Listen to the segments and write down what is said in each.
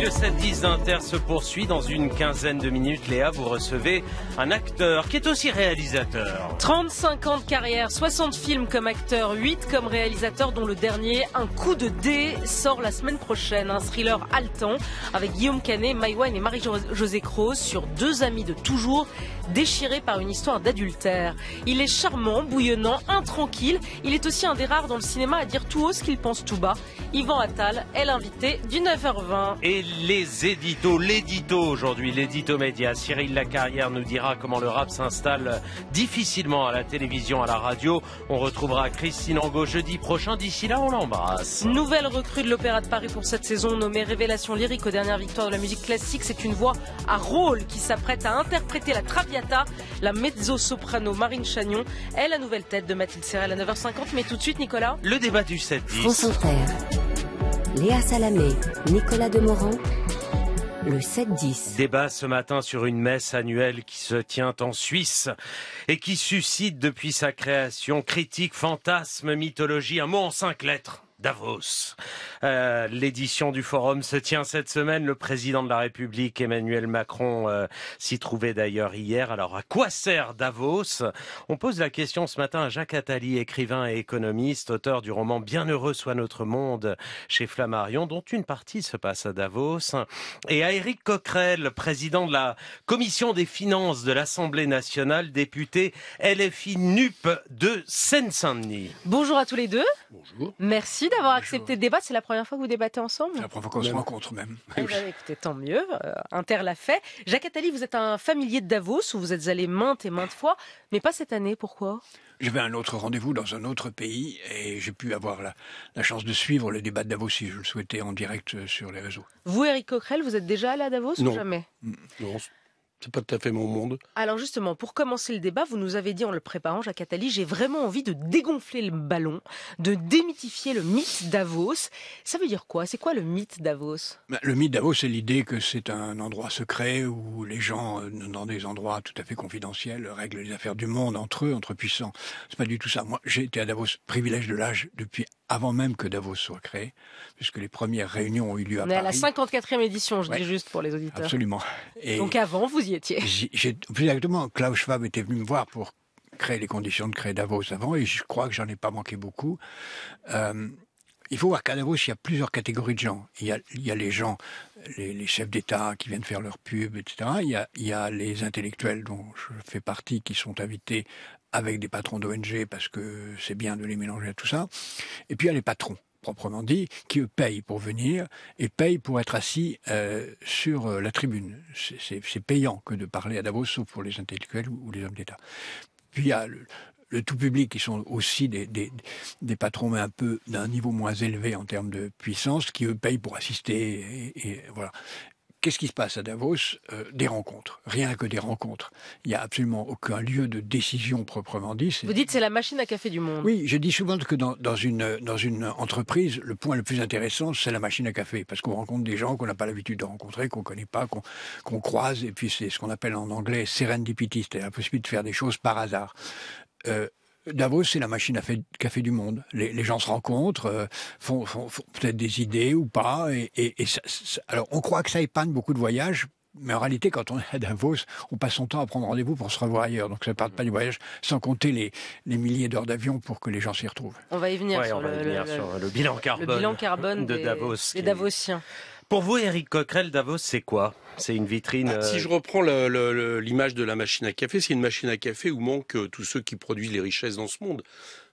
le 7-10 d'Inter se poursuit. Dans une quinzaine de minutes, Léa, vous recevez un acteur qui est aussi réalisateur. 35 ans de carrière, 60 films comme acteur, 8 comme réalisateur, dont le dernier, Un coup de dé, sort la semaine prochaine. Un thriller haletant avec Guillaume Canet, Maïwan et Marie-Josée Croze sur deux amis de toujours déchiré par une histoire d'adultère. Il est charmant, bouillonnant, intranquille. Il est aussi un des rares dans le cinéma à dire tout haut ce qu'il pense tout bas. Yvan Attal est l'invité du 9h20. Et les éditos, l'édito aujourd'hui, l'édito média. Cyril Lacarrière nous dira comment le rap s'installe difficilement à la télévision, à la radio. On retrouvera Christine Angot jeudi prochain. D'ici là, on l'embrasse. Nouvelle recrue de l'Opéra de Paris pour cette saison, nommée Révélation lyrique aux dernières victoires de la musique classique. C'est une voix à rôle qui s'apprête à interpréter la traviata la mezzo-soprano Marine Chagnon est la nouvelle tête de Mathilde Serrel à 9h50. Mais tout de suite, Nicolas. Le débat du 7-10. Léa Salamé, Nicolas Demorand. Le 7-10. Débat ce matin sur une messe annuelle qui se tient en Suisse et qui suscite depuis sa création critique, fantasme, mythologie, un mot en cinq lettres. Davos. Euh, l'édition du forum se tient cette semaine. Le président de la République, Emmanuel Macron, euh, s'y trouvait d'ailleurs hier. Alors à quoi sert Davos On pose la question ce matin à Jacques Attali, écrivain et économiste, auteur du roman Bienheureux soit notre monde chez Flammarion, dont une partie se passe à Davos, et à Éric Coquerel, président de la Commission des finances de l'Assemblée nationale, député LFI NUP de Seine-Saint-Denis. Bonjour à tous les deux. Bonjour. Merci d'avoir accepté de débattre. C'est la première fois que vous débattez ensemble C'est la première fois qu'on se rencontre même. Eh ben, écoutez, tant mieux. Euh, Inter l'a fait. Jacques Attali, vous êtes un familier de Davos où vous êtes allé maintes et maintes fois, mais pas cette année. Pourquoi j'avais un autre rendez-vous dans un autre pays et j'ai pu avoir la, chance de suivre le débat de Davos si je le souhaitais en direct euh, sur les réseaux. Vous, Eric Coquerel, vous êtes déjà allé à Davos ou jamais mm. Non c'est pas tout à fait mon monde. Alors justement, pour commencer le débat, vous nous avez dit en le préparant, Jacques Attali, j'ai vraiment envie de dégonfler le ballon, de démythifier le mythe Davos. Ça veut dire quoi C'est quoi le mythe Davos bah, Le mythe Davos, c'est l'idée que c'est un endroit secret où les gens, euh, dans des endroits tout à fait confidentiels, règlent les affaires du monde entre eux, entre puissants. C'est pas du tout ça. Moi, j'ai été à Davos, privilège de l'âge, depuis avant même que Davos soit créé, puisque les premières réunions ont eu lieu à On est Paris. à la 54e édition, je dis juste pour les auditeurs. Absolument. Donc avant, vous y étiez. exactement. Klaus Schwab était venu me voir pour créer les conditions de créer Davos avant, et je crois que j'en ai pas manqué beaucoup. Euh, il faut voir qu'à Davos, il y a plusieurs catégories de gens. Il y a, les gens, les, chefs d'État qui viennent faire leur pub, etc. Il y, a, les intellectuels dont je fais partie qui sont invités avec des patrons d'ONG parce que c'est bien de les mélanger à tout ça. Et puis il y a les patrons proprement dit, qui payent pour venir et payent pour être assis euh, sur euh, la tribune. C'est payant que de parler à Davos, sauf pour les intellectuels ou, les hommes d'État. Puis il y a le, le tout public, qui sont aussi des, des, patrons, mais un peu d'un niveau moins élevé en termes de puissance, qui eux payent pour assister. Et, voilà. Qu'est-ce qui se passe à Davos euh, Des rencontres, rien que des rencontres. Il n'y a absolument aucun lieu de décision proprement dit. Vous dites c'est la machine à café du monde. Oui, je dis souvent que dans, dans une, dans une entreprise, le point le plus intéressant, c'est la machine à café, parce qu'on rencontre des gens qu'on n'a pas l'habitude de rencontrer, qu'on ne connaît pas, qu'on croise, et puis c'est ce qu'on appelle en anglais serendipity, c'est la possibilité de faire des choses par hasard. Euh, Davos, c'est la machine à fait, café du monde. Les, gens se rencontrent, euh, font, peut-être des idées ou pas. alors, on croit que ça épanne beaucoup de voyages, mais en réalité, quand on est à Davos, on passe son temps à prendre rendez-vous pour se revoir ailleurs. Donc ça ne parle pas du voyage, sans compter les, milliers d'heures d'avion pour que les gens s'y retrouvent. On va y venir, sur, le, bilan carbone, des, de Davos. Davosiens. Pour vous, Eric Coquerel, Davos, c'est quoi C'est une vitrine. Ah, si euh, je reprends l'image de la machine à café, c'est une machine à café où manquent euh, tous ceux qui produisent les richesses dans ce monde.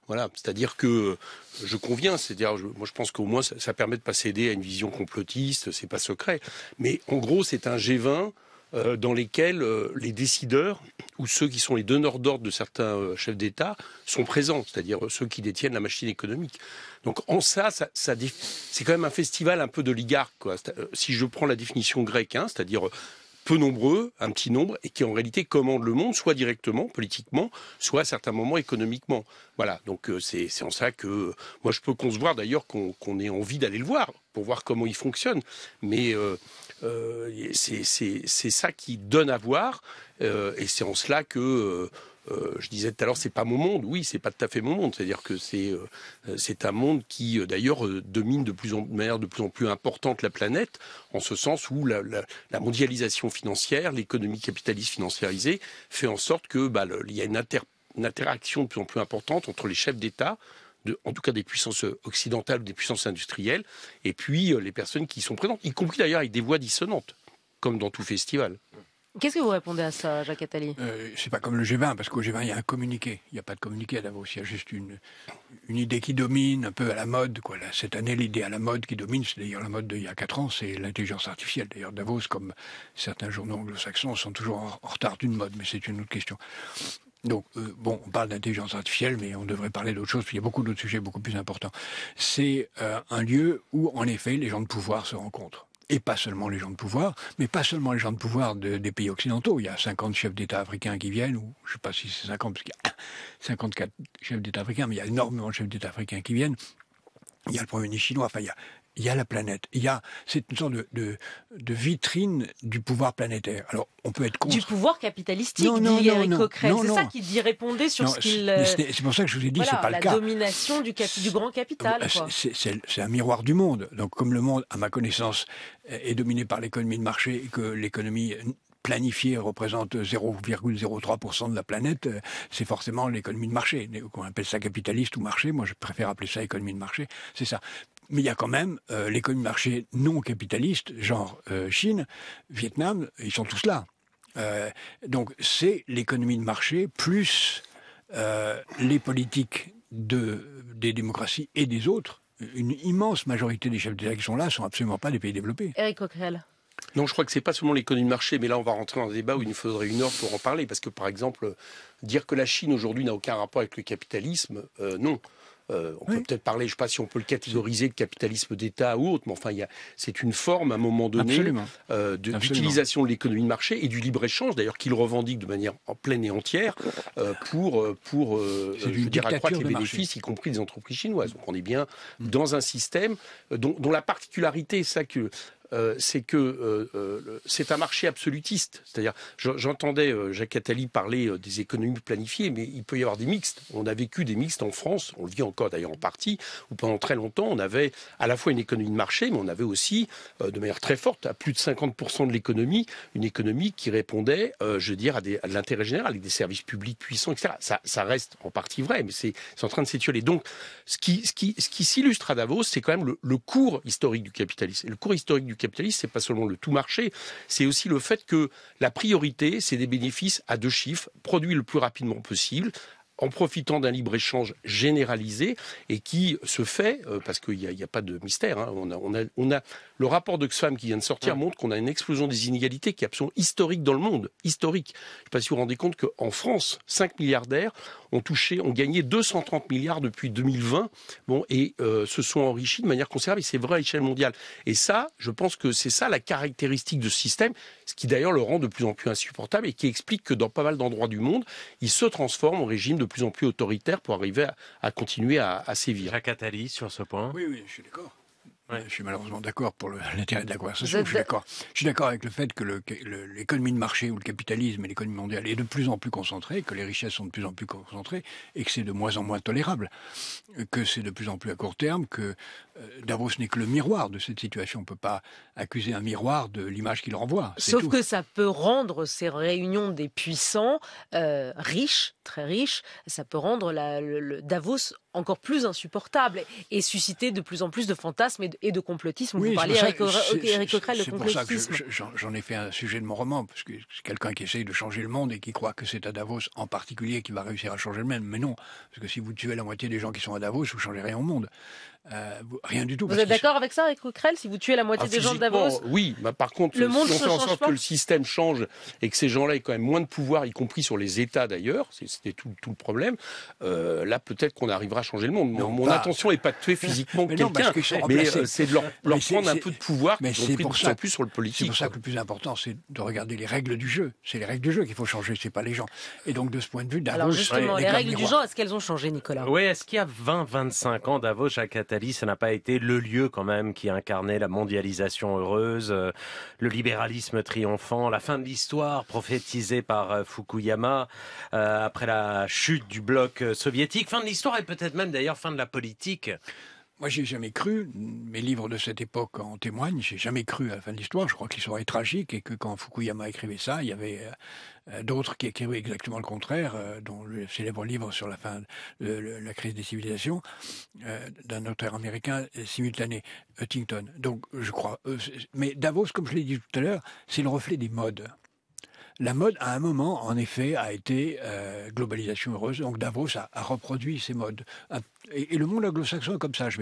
Voilà, c'est-à-dire que euh, je conviens, c'est-à-dire, moi je pense qu'au moins ça, permet de pas céder à une vision complotiste, c'est pas secret. Mais en gros, c'est un G20 euh, dans lesquels euh, les décideurs ou ceux qui sont les donneurs d'ordre de certains euh, chefs d'État sont présents, c'est-à-dire ceux qui détiennent la machine économique. Donc en ça, ça, c'est quand même un festival un peu d'oligarque. Si je prends la définition grecque, hein, c'est-à-dire peu nombreux, un petit nombre, et qui en réalité commandent le monde, soit directement, politiquement, soit à certains moments économiquement. Voilà, donc c'est en ça que moi je peux concevoir d'ailleurs qu'on ait envie d'aller le voir, pour voir comment il fonctionne. Mais euh, c'est ça qui donne à voir, euh, et c'est en cela que euh, je disais tout à l'heure, c'est pas mon monde. Oui, c'est pas tout à fait mon monde. C'est-à-dire que c'est un monde qui d'ailleurs domine de plus en de de plus en plus importante la planète, en ce sens où la, mondialisation financière, l'économie capitaliste financiarisée, fait en sorte que bah, il y a une interaction de plus en plus importante entre les chefs d'État, en tout cas des puissances euh, occidentales des puissances industrielles, et puis euh, les personnes qui y sont présentes, y compris d'ailleurs avec des voix dissonantes, comme dans tout festival. Qu'est-ce que vous répondez à ça, Jacques Attali euh, C'est pas comme le G20, parce qu'au G20, il y a un communiqué. Il n'y a pas de communiqué à Davos. Il y a juste une, une idée qui domine, un peu à la mode. Quoi. cette année, l'idée à la mode qui domine, c'est d'ailleurs la mode d'il y a 4 ans, c'est l'intelligence artificielle. D'ailleurs, Davos, comme certains journaux anglo-saxons, sont toujours en retard d'une mode, mais c'est une autre question. Donc, euh, bon, on parle d'intelligence artificielle, mais on devrait parler d'autre chose, puis il y a beaucoup d'autres sujets beaucoup plus importants. C'est euh, un lieu où, en effet, les gens de pouvoir se rencontrent et pas seulement les gens de pouvoir, mais pas seulement les gens de pouvoir des pays occidentaux. Il y a 50 chefs d'État africains qui viennent, ou je ne sais pas si c'est 50, parce qu'il y a 54 chefs d'État africains, mais il y a énormément de chefs d'État africains qui viennent. Il y a le premier ministre chinois, enfin il y a il y a la planète. Il y a, c'est une sorte de, vitrine du pouvoir planétaire. Alors, on peut être contre. Du pouvoir capitaliste, non, dit Coquerel. C'est ça qui dit répondait sur ce qu'il. Euh, c'est pour ça que je vous ai dit, ce c'est pas le cas. La domination du, du grand capital. Bah, c'est un miroir du monde. Donc, comme le monde, à ma connaissance, est dominé par l'économie de marché et que l'économie planifiée représente 0,03% de la planète, euh, c'est forcément l'économie de marché. Qu'on appelle ça capitaliste ou marché, moi je préfère appeler ça économie de marché, c'est ça mais il y a quand même euh, l'économie de marché non capitaliste, genre euh, Chine, Vietnam, ils sont tous là. Euh, donc c'est l'économie de marché plus les politiques des démocraties et des autres. Une immense majorité des chefs d'État qui sont là sont absolument pas des pays développés. Eric Coquerel. Non, je crois que ce n'est pas seulement l'économie de marché, mais là on va rentrer dans un débat où il nous faudrait une heure pour en parler, parce que par exemple, dire que la Chine aujourd'hui n'a aucun rapport avec le capitalisme, non. Euh, on peut peut-être parler, je ne sais pas si on peut le catégoriser de capitalisme d'État ou autre, mais enfin, c'est une forme, à un moment donné, euh, d'utilisation de l'économie de marché et du libre-échange, d'ailleurs, qu'il revendique de manière en pleine et entière euh, pour, pour accroître les bénéfices, y compris des entreprises chinoises. Donc on est bien mm. dans un système dont, la particularité, ça que euh, c'est que euh, euh, c'est un marché absolutiste. C'est-à-dire, j'entendais Jacques Attali parler des économies planifiées, mais il peut y avoir des mixtes. On a vécu des mixtes en France, on le vit encore d'ailleurs en partie, où pendant très longtemps, on avait à la fois une économie de marché, mais on avait aussi, de manière très forte, à plus de 50% de l'économie, une économie qui répondait, je veux dire, à, des, l'intérêt général, avec des services publics puissants, etc. Ça, ça reste en partie vrai, mais c'est en train de s'étioler. Donc, ce qui, ce qui, s'illustre à Davos, c'est quand même le, le cours historique du capitalisme. Et le cours historique du c'est pas seulement le tout marché, c'est aussi le fait que la priorité, c'est des bénéfices à deux chiffres, produits le plus rapidement possible, en profitant d'un libre-échange généralisé et qui se fait, euh, parce qu'il n'y a, pas de mystère, hein. on, a, le rapport d'Oxfam qui vient de sortir montre qu'on a une explosion des inégalités qui est absolument historique dans le monde, historique. Je ne sais pas si vous vous rendez compte qu'en France, 5 milliardaires ont touché, ont gagné 230 milliards depuis 2020 bon, et euh, se sont enrichis de manière conservée. c'est vrai à l'échelle mondiale. Et ça, je pense que c'est ça la caractéristique de ce système, ce qui d'ailleurs le rend de plus en plus insupportable et qui explique que dans pas mal d'endroits du monde, il se transforme en régime de plus en plus autoritaire pour arriver à, continuer à, sévir. Jacques sur ce point. Oui, oui, je suis d'accord je suis malheureusement d'accord pour l'intérêt de la conversation. Je suis d'accord. Je suis d'accord avec le fait que l'économie de marché ou le capitalisme et l'économie mondiale est de plus en plus concentrée, que les richesses sont de plus en plus concentrées et que c'est de moins en moins tolérable, que c'est de plus en plus à court terme, que euh, Davos n'est que le miroir de cette situation. On ne peut pas accuser un miroir de l'image qu'il renvoie. Sauf que ça peut rendre ces réunions des puissants euh, riches, très riches. Ça peut rendre la, Davos encore plus insupportable et susciter de plus en plus de fantasmes et de, et complotisme. Vous parlez Eric, Coquerel de complotisme. J'en ai fait un sujet de mon roman, parce que c'est quelqu'un qui essaye de changer le monde et qui croit que c'est à Davos en particulier qui va réussir à changer le monde. Mais non, parce que si vous tuez la moitié des gens qui sont à Davos, vous changez rien au monde. Euh, rien du tout. Vous êtes d'accord avec ça, avec Coquerel Si vous tuez la moitié des gens de Davos Oui, bah, par contre, le si monde on fait en sorte que le système change et que ces gens-là aient quand même moins de pouvoir, y compris sur les États d'ailleurs, c'était tout, le problème, euh, là peut-être qu'on arrivera à changer le monde. Mon intention n'est pas de tuer physiquement quelqu'un, mais c'est de leur, leur prendre un peu de pouvoir, mais c'est pour plus sur le politique. C'est pour ça que le plus important, c'est de regarder les règles du jeu. C'est les règles du jeu qu'il faut changer, c'est pas les gens. Et donc de ce point de vue, Davos... Alors justement, les règles du jeu, est-ce qu'elles ont changé, Nicolas Oui, est-ce qu'il y a 20-25 ans, Davos, Jacques ça n'a pas été le lieu quand même qui incarnait la mondialisation heureuse, euh, le libéralisme triomphant, la fin de l'histoire prophétisée par euh, Fukuyama euh, après la chute du bloc soviétique, fin de l'histoire et peut-être même d'ailleurs fin de la politique. Moi, j'ai jamais cru, mes livres de cette époque en témoignent, j'ai jamais cru à la fin de l'histoire. Je crois qu'ils l'histoire est tragique et que quand Fukuyama écrivait ça, il y avait euh, euh, d'autres qui écrivaient exactement le contraire, euh, dont le célèbre livre sur la fin de la crise des civilisations, d'un auteur américain simultané, Huntington. Donc, je crois. mais Davos, comme je l'ai dit tout à l'heure, c'est le reflet des modes la mode, à un moment, en effet, a été euh, globalisation heureuse. Donc Davos a, reproduit ces modes. Et, le monde anglo-saxon est comme ça. Je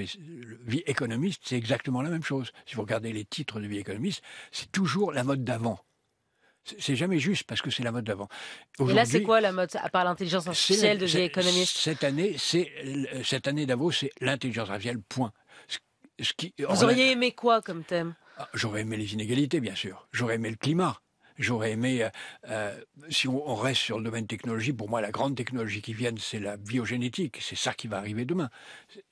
vie économiste, c'est exactement la même chose. Si vous regardez les titres de vie économiste, c'est toujours la mode d'avant. C'est jamais juste parce que c'est la mode d'avant. Et là, c'est quoi la mode, à part l'intelligence artificielle de vie économiste Cette année, cette année Davos, c'est l'intelligence artificielle, point. Vous auriez aimé quoi comme thème ah, J'aurais aimé les inégalités, bien sûr. J'aurais aimé le climat. J'aurais aimé, euh, euh, si on, reste sur le domaine technologie, pour moi, la grande technologie qui vient, c'est la biogénétique. C'est ça qui va arriver demain.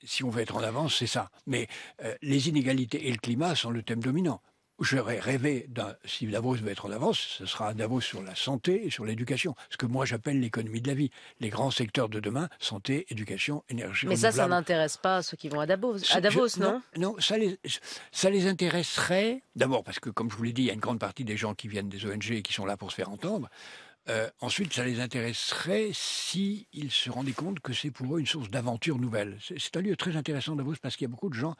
Si on veut être en avance, c'est ça. Mais euh, les inégalités et le climat sont le thème dominant. J'aurais rêvé si Davos veut être en avance, ce sera à Davos sur la santé et sur l'éducation. Ce que moi j'appelle l'économie de la vie. Les grands secteurs de demain, santé, éducation, énergie. Mais ça, ça n'intéresse pas ceux qui vont à Davos, à Davos non, non ça les, ça les intéresserait, d'abord parce que, comme je vous l'ai dit, il y a une grande partie des gens qui viennent des ONG et qui sont là pour se faire entendre. Euh, ensuite, ça les intéresserait s'ils se rendaient compte que c'est pour eux une source d'aventure nouvelle. C'est un lieu très intéressant Davos parce qu'il y a beaucoup de gens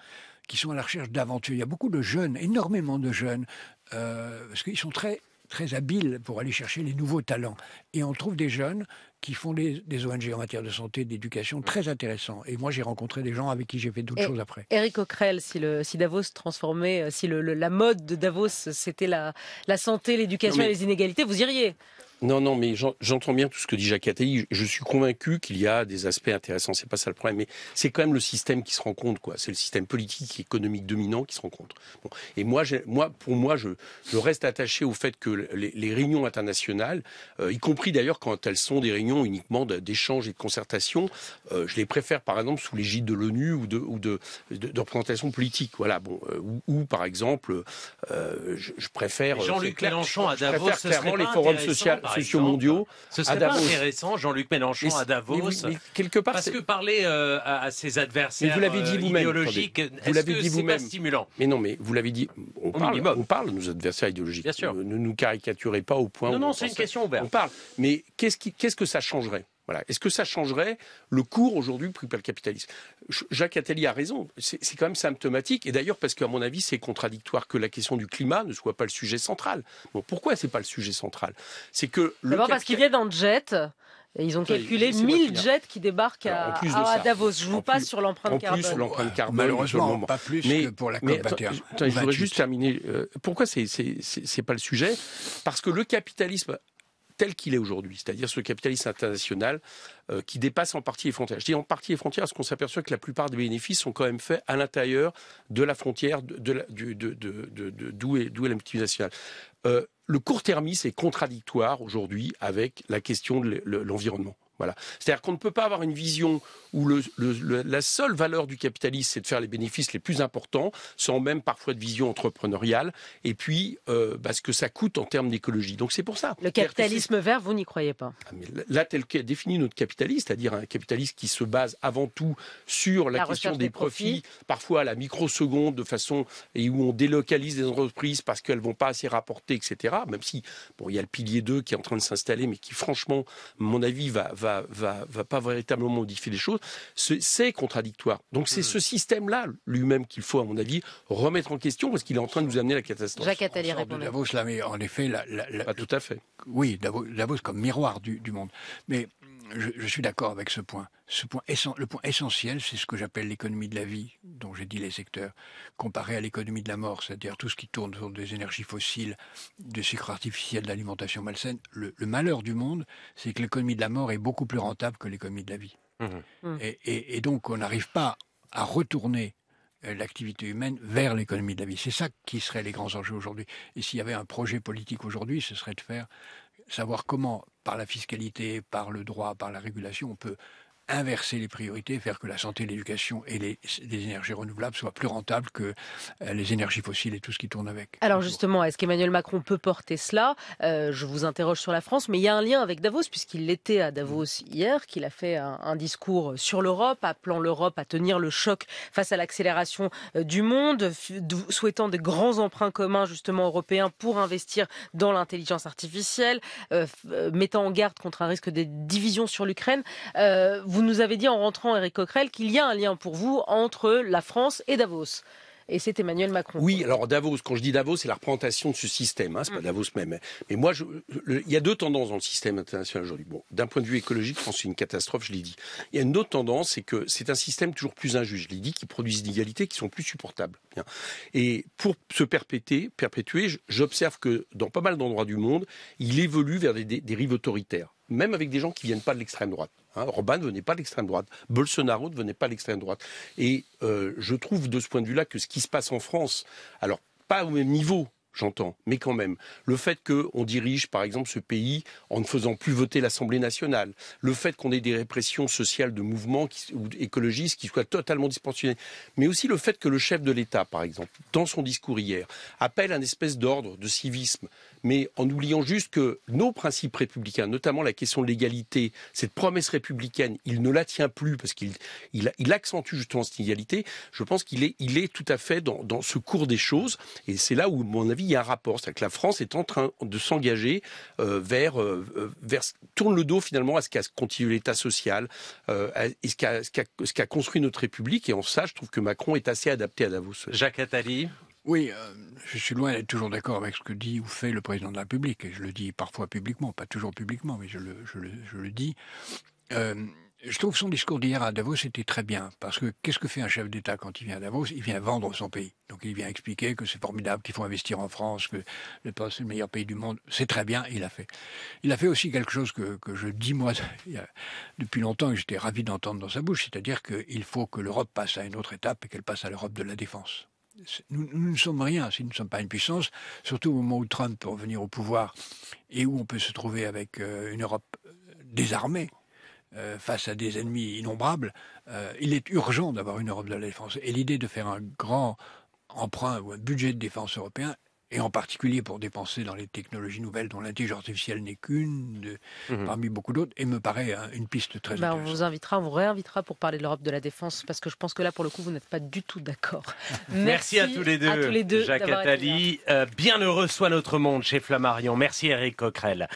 qui sont à la recherche d'aventure. Il y a beaucoup de jeunes, énormément de jeunes, euh, parce qu'ils sont très très habiles pour aller chercher les nouveaux talents. Et on trouve des jeunes qui font des, ONG en matière de santé, d'éducation, très intéressants. Et moi, j'ai rencontré des gens avec qui j'ai fait d'autres choses après. Eric Ockrell, si, si Davos transformait, si la mode de Davos, c'était la, la santé, l'éducation et les inégalités, vous iriez non, non, mais j'entends bien tout ce que dit Jacques Attali. Je suis convaincu qu'il y a des aspects intéressants. C'est pas ça le problème, mais c'est quand même le système qui se rencontre. quoi. C'est le système politique et économique dominant qui se rencontre. Et moi, moi, pour moi, je, reste attaché au fait que les, réunions internationales, euh, y compris d'ailleurs quand elles sont des réunions uniquement d'échanges et de concertation, euh, je les préfère par exemple sous l'égide de l'ONU ou de ou de, de, représentation politique. Voilà. Bon. Euh, ou, par exemple, je, préfère. Jean-Luc Mélenchon à Davos, clairement les forums sociaux sociaux mondiaux. Ce serait Pas intéressant, Jean-Luc Mélenchon à Davos. parce que parler euh, à, ses adversaires vous dit idéologiques, vous l'avez dit euh, même stimulant. Mais non, mais vous l'avez dit. On parle, on parle, nos adversaires idéologiques. Bien sûr. Ne nous caricaturez pas au point. Non, où non, c'est une question ouverte. On parle. Mais qu'est-ce que ça changerait est-ce que ça changerait le cours aujourd'hui pris par le capitalisme Jacques Attali a raison. C'est quand même symptomatique. Et d'ailleurs, parce qu'à mon avis, c'est contradictoire que la question du climat ne soit pas le sujet central. Bon, pourquoi c'est pas le sujet central C'est que le parce qu'il vient dans jet. Et ils ont calculé 1000 jets qui débarquent à, Davos. Je vous passe sur l'empreinte carbone. l'empreinte ah, carbone. Malheureusement, pas plus que pour la mais, attends, Je voudrais juste terminer. Euh, pourquoi c'est n'est pas le sujet Parce que le capitalisme tel qu'il est aujourd'hui, c'est-à-dire ce capitalisme international euh, qui dépasse en partie les frontières. Je dis en partie les frontières parce qu'on s'aperçoit que la plupart des bénéfices sont quand même faits à l'intérieur de la frontière d'où de, de, est, est, la euh, le court-termisme est contradictoire aujourd'hui avec la question de l'environnement. Voilà. C'est-à-dire qu'on ne peut pas avoir une vision où le, la seule valeur du capitalisme, c'est de faire les bénéfices les plus importants, sans même parfois de vision entrepreneuriale, et puis euh, bah, que ça coûte en termes d'écologie. Donc c'est pour ça. Le capitalisme vert, vous n'y croyez pas ah, Là, tel qu'est défini notre capitalisme, c'est-à-dire un capitalisme qui se base avant tout sur la, question des, profits, parfois à la microseconde, de façon et où on délocalise des entreprises parce qu'elles vont pas assez rapporter, etc. Même si bon, il y a le pilier 2 qui est en train de s'installer, mais qui franchement, à mon avis, va va, va, pas véritablement modifier les choses. C'est contradictoire. Donc c'est mm. ce système-là lui-même qu'il faut, à mon avis, remettre en question parce qu'il est en train de nous amener à la catastrophe. Jacques Attali répond. Davos, en effet, la, pas tout à fait. Oui, Davos, comme miroir du, du monde, mais je, suis d'accord avec ce point. le point essentiel, c'est ce que j'appelle l'économie de la vie, dont j'ai dit les secteurs, comparé à l'économie de la mort, c'est-à-dire tout ce qui tourne autour des énergies fossiles, des sucres artificiels, de l'alimentation malsaine. Le, malheur du monde, c'est que l'économie de la mort est beaucoup plus rentable que l'économie de la vie. Mmh. Mmh. Et, et donc, on n'arrive pas à retourner euh, l'activité humaine vers l'économie de la vie. C'est ça qui serait les grands enjeux aujourd'hui. Et s'il y avait un projet politique aujourd'hui, ce serait de faire savoir comment, par la fiscalité, par le droit, par la régulation, on peut inverser les priorités, faire que la santé, l'éducation et les, énergies renouvelables soient plus rentables que euh, les énergies fossiles et tout ce qui tourne avec. Alors justement, est-ce qu'Emmanuel Macron peut porter cela euh, Je vous interroge sur la France, mais il y a un lien avec Davos, puisqu'il l'était à Davos mm. hier, qu'il a fait un, discours sur l'Europe, appelant l'Europe à tenir le choc face à l'accélération euh, du monde, souhaitant des grands emprunts communs justement européens pour investir dans l'intelligence artificielle, mettant en garde contre un risque des divisions sur l'Ukraine. vous vous nous avez dit en rentrant, Eric Coquerel, qu'il y a un lien pour vous entre la France et Davos et c'est Emmanuel Macron. Oui, alors Davos, quand je dis Davos, c'est la représentation de ce système, hein, c'est pas mm. Davos même. Mais moi, il y a deux tendances dans le système international aujourd'hui. Bon, d'un point de vue écologique, je pense c'est une catastrophe, je l'ai dit. Il y a une autre tendance, c'est que c'est un système toujours plus injuste, je l'ai dit, qui produit des inégalités qui sont plus supportables. Et pour se perpétuer, j'observe que dans pas mal d'endroits du monde, il évolue vers des rives autoritaires même avec des gens qui viennent pas de l'extrême droite. Orban hein. ne venait pas de l'extrême droite, Bolsonaro ne venait pas de l'extrême droite. Et euh, je trouve de ce point de vue-là que ce qui se passe en France, alors pas au même niveau, j'entends, mais quand même, le fait qu'on dirige par exemple ce pays en ne faisant plus voter l'Assemblée nationale, le fait qu'on ait des répressions sociales de mouvements écologistes qui soient totalement disproportionnées, mais aussi le fait que le chef de l'État, par exemple, dans son discours hier, appelle un espèce d'ordre de civisme mais en oubliant juste que nos principes républicains, notamment la question de l'égalité, cette promesse républicaine, il ne la tient plus parce qu'il accentue justement cette inégalité. Je pense qu'il est, tout à fait dans, ce cours des choses, et c'est là où, à mon avis, il y a un rapport, c'est-à-dire que la France est en train de s'engager euh, vers, euh, euh, tourne le dos finalement à ce qu'a continué l'État social à ce ce qu'a construit notre République. Et en ça, je trouve que Macron est assez adapté à Davos. Jacques Attali, oui, euh, je suis loin d'être toujours d'accord avec ce que dit ou fait le président de la République, et je le dis parfois publiquement, pas toujours publiquement, mais je le, dis. Euh, je trouve son discours d'hier à Davos était très bien, parce que qu'est-ce que fait un chef d'État quand il vient à Davos Il vient vendre son pays. Donc il vient expliquer que c'est formidable, qu'il faut investir en France, que c'est le meilleur pays du monde. C'est très bien, il a fait. Il a fait aussi quelque chose que, que je dis moi depuis longtemps et j'étais ravi d'entendre dans sa bouche, c'est-à-dire qu'il faut que l'Europe passe à une autre étape et qu'elle passe à l'Europe de la défense nous, ne sommes rien si nous ne sommes pas une puissance, surtout au moment où Trump peut revenir au pouvoir et où on peut se trouver avec euh, une Europe euh, désarmée. Euh, face à des ennemis innombrables, il est urgent d'avoir une Europe de la défense. Et l'idée de faire un grand emprunt ou un budget de défense européen et en particulier pour dépenser dans les technologies nouvelles dont l'intelligence artificielle n'est qu'une mhm. parmi beaucoup d'autres, et me paraît hein, une piste très bah, intéressante. On vous invitera, on vous réinvitera pour parler de l'Europe de la défense, parce que je pense que là, pour le coup, vous n'êtes pas du tout d'accord. Merci, à tous les deux, à tous les deux Jacques Attali. Euh, bien heureux soit notre monde chez Flammarion. Merci Eric Coquerel.